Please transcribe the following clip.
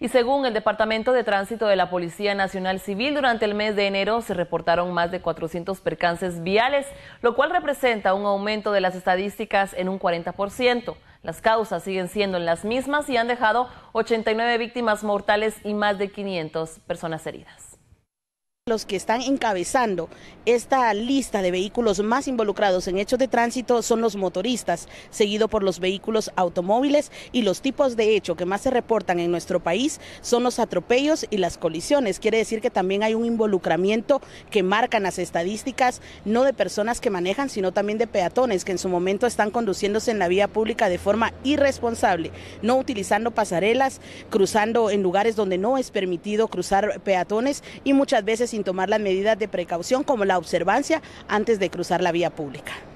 Y según el Departamento de Tránsito de la Policía Nacional Civil, durante el mes de enero se reportaron más de 400 percances viales, lo cual representa un aumento de las estadísticas en un 40%. Las causas siguen siendo las mismas y han dejado 89 víctimas mortales y más de 500 personas heridas. Los que están encabezando esta lista de vehículos más involucrados en hechos de tránsito son los motoristas, seguido por los vehículos automóviles y los tipos de hecho que más se reportan en nuestro país son los atropellos y las colisiones. Quiere decir que también hay un involucramiento que marcan las estadísticas, no de personas que manejan, sino también de peatones que en su momento están conduciéndose en la vía pública de forma irresponsable, no utilizando pasarelas, cruzando en lugares donde no es permitido cruzar peatones y muchas veces sin tomar las medidas de precaución como la observancia antes de cruzar la vía pública.